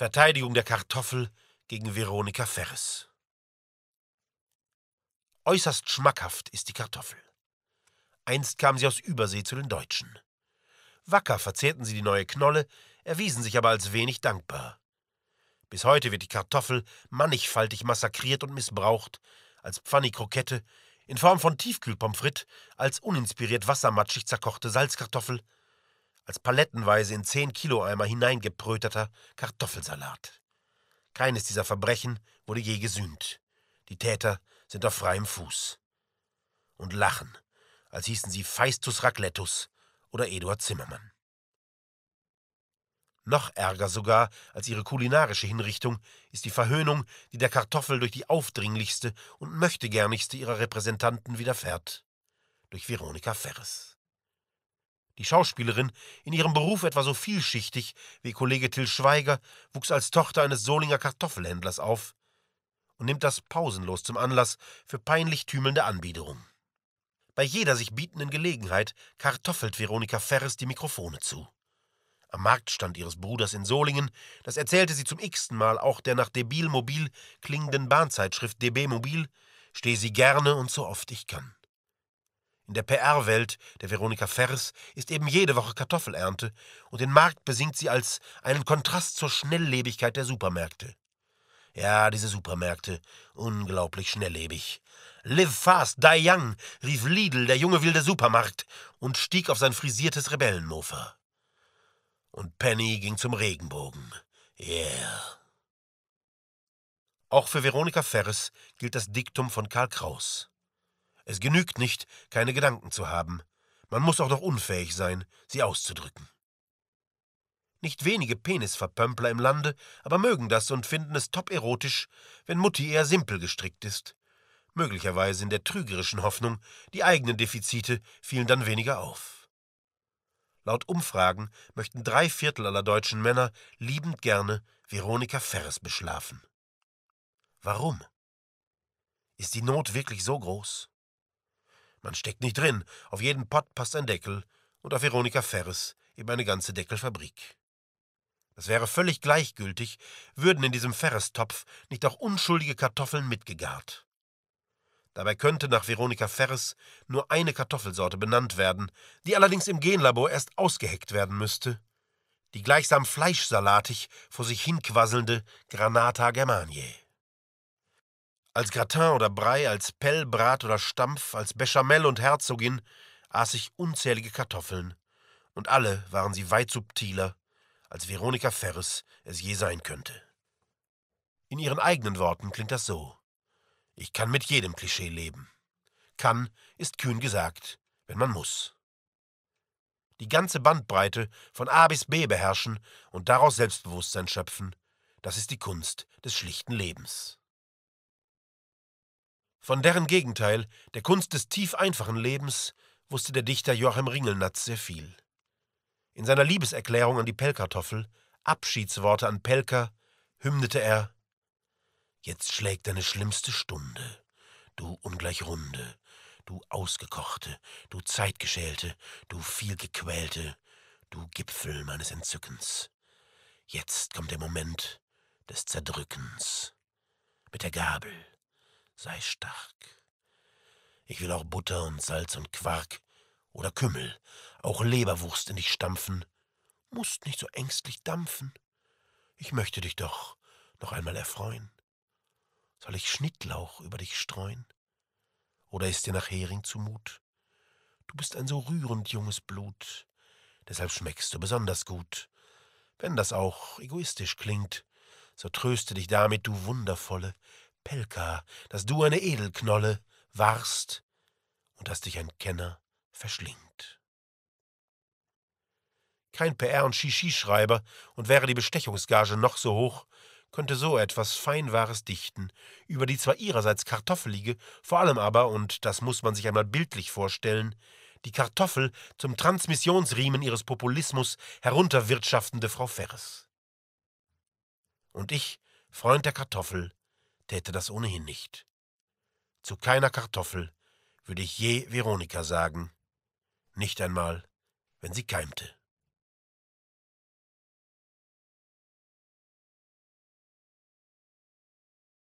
Verteidigung der Kartoffel gegen Veronika Ferres. Äußerst schmackhaft ist die Kartoffel. Einst kam sie aus Übersee zu den Deutschen. Wacker verzehrten sie die neue Knolle, erwiesen sich aber als wenig dankbar. Bis heute wird die Kartoffel mannigfaltig massakriert und missbraucht, als Pfannikrokette, in Form von Tiefkühlpommes frites, als uninspiriert wassermatschig zerkochte Salzkartoffel – als palettenweise in zehn Kiloeimer hineingepröterter Kartoffelsalat. Keines dieser Verbrechen wurde je gesühnt. Die Täter sind auf freiem Fuß. Und lachen, als hießen sie Feistus Raclettus oder Eduard Zimmermann. Noch ärger sogar als ihre kulinarische Hinrichtung ist die Verhöhnung, die der Kartoffel durch die aufdringlichste und möchtegernigste ihrer Repräsentanten widerfährt, durch Veronika Ferres. Die Schauspielerin, in ihrem Beruf etwa so vielschichtig wie Kollege Till Schweiger, wuchs als Tochter eines Solinger Kartoffelhändlers auf und nimmt das pausenlos zum Anlass für peinlich tümelnde Anbiederung. Bei jeder sich bietenden Gelegenheit kartoffelt Veronika Ferres die Mikrofone zu. Am Marktstand ihres Bruders in Solingen, das erzählte sie zum x-ten Mal auch der nach Debil Mobil klingenden Bahnzeitschrift DB Mobil, stehe sie gerne und so oft ich kann. In der PR-Welt der Veronika Fers ist eben jede Woche Kartoffelernte und den Markt besingt sie als einen Kontrast zur Schnelllebigkeit der Supermärkte. Ja, diese Supermärkte, unglaublich schnelllebig. Live fast, die young, rief Lidl, der junge wilde Supermarkt, und stieg auf sein frisiertes Rebellenmofa. Und Penny ging zum Regenbogen. Yeah. Auch für Veronika Ferres gilt das Diktum von Karl Kraus. Es genügt nicht, keine Gedanken zu haben. Man muss auch noch unfähig sein, sie auszudrücken. Nicht wenige Penisverpömpler im Lande aber mögen das und finden es toperotisch, wenn Mutti eher simpel gestrickt ist. Möglicherweise in der trügerischen Hoffnung, die eigenen Defizite fielen dann weniger auf. Laut Umfragen möchten drei Viertel aller deutschen Männer liebend gerne Veronika Ferres beschlafen. Warum? Ist die Not wirklich so groß? Man steckt nicht drin. Auf jeden Pott passt ein Deckel und auf Veronika Ferres eben eine ganze Deckelfabrik. Es wäre völlig gleichgültig, würden in diesem ferres nicht auch unschuldige Kartoffeln mitgegart. Dabei könnte nach Veronika Ferres nur eine Kartoffelsorte benannt werden, die allerdings im Genlabor erst ausgeheckt werden müsste. Die gleichsam fleischsalatig vor sich hinquasselnde Granata Germaniae. Als Gratin oder Brei, als Pell, Brat oder Stampf, als Bechamel und Herzogin aß ich unzählige Kartoffeln. Und alle waren sie weit subtiler, als Veronika Ferres es je sein könnte. In ihren eigenen Worten klingt das so. Ich kann mit jedem Klischee leben. Kann ist kühn gesagt, wenn man muss. Die ganze Bandbreite von A bis B beherrschen und daraus Selbstbewusstsein schöpfen, das ist die Kunst des schlichten Lebens. Von deren Gegenteil, der Kunst des tief einfachen Lebens, wusste der Dichter Joachim Ringelnatz sehr viel. In seiner Liebeserklärung an die Pellkartoffel, Abschiedsworte an Pelker, hymnete er Jetzt schlägt deine schlimmste Stunde, du ungleich Runde, du Ausgekochte, du Zeitgeschälte, du vielgequälte, du Gipfel meines Entzückens. Jetzt kommt der Moment des Zerdrückens. Mit der Gabel sei stark. Ich will auch Butter und Salz und Quark oder Kümmel, auch Leberwurst in dich stampfen. Musst nicht so ängstlich dampfen. Ich möchte dich doch noch einmal erfreuen. Soll ich Schnittlauch über dich streuen? Oder ist dir nach Hering zumut? Du bist ein so rührend junges Blut, deshalb schmeckst du besonders gut. Wenn das auch egoistisch klingt, so tröste dich damit, du wundervolle, Pelka, dass du eine Edelknolle warst und dass dich ein Kenner verschlingt. Kein PR- und Shishi-Schreiber, und wäre die Bestechungsgage noch so hoch, könnte so etwas Feinwahres dichten, über die zwar ihrerseits kartoffelige, vor allem aber, und das muss man sich einmal bildlich vorstellen, die Kartoffel zum Transmissionsriemen ihres Populismus herunterwirtschaftende Frau Ferres. Und ich, Freund der Kartoffel, täte das ohnehin nicht. Zu keiner Kartoffel würde ich je Veronika sagen, nicht einmal, wenn sie keimte.